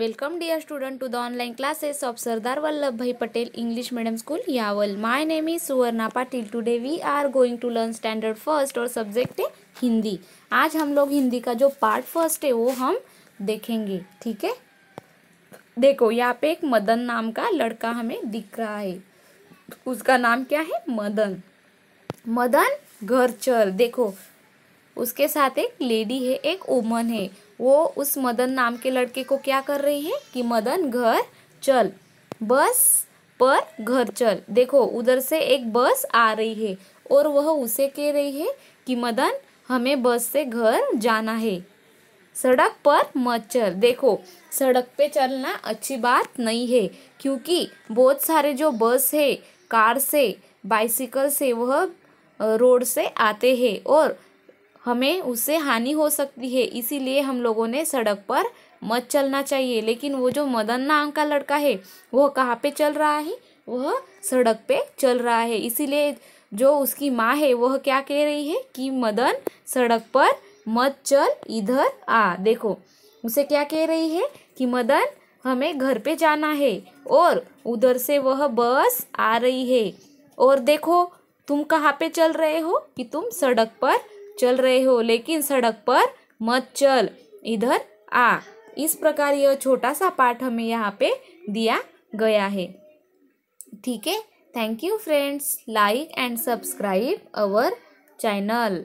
welcome dear student to the online classes of Sardar Vallabh Bhai Patel English medium school Yawal my name is Suvarna Patil today we are going to learn standard first और subject है हिंदी आज हम लोग हिंदी का जो part first है वो हम देखेंगे ठीक है देखो यहाँ पे एक मदन नाम का लड़का हमें दिख रहा है उसका नाम क्या है मदन मदन घर चल देखो उसके साथ एक लेडी है एक ओमन है वो उस मदन नाम के लड़के को क्या कर रही है कि मदन घर चल बस पर घर चल देखो उधर से एक बस आ रही है और वह उसे कह रही है कि मदन हमें बस से घर जाना है सड़क पर मत चल देखो सड़क पे चलना अच्छी बात नहीं है क्योंकि बहुत सारे जो बस है कार से बाइसिकल से वह रोड से आते हैं और हमें उससे हानि हो सकती है इसीलिए हम लोगों ने सड़क पर मत चलना चाहिए लेकिन वो जो मदन नाम का लड़का है वह कहाँ पे चल रहा है वह सड़क पे चल रहा है इसीलिए जो उसकी माँ है वह क्या कह रही है कि मदन सड़क पर मत चल इधर आ देखो उसे क्या कह रही है कि मदन हमें घर पे जाना है और उधर से वह बस आ रही है और देखो तुम कहाँ पे चल रहे हो कि तुम सड़क पर चल रहे हो लेकिन सड़क पर मत चल इधर आ इस प्रकार यह छोटा सा पाठ हमें यहाँ पे दिया गया है ठीक है thank you friends like and subscribe our channel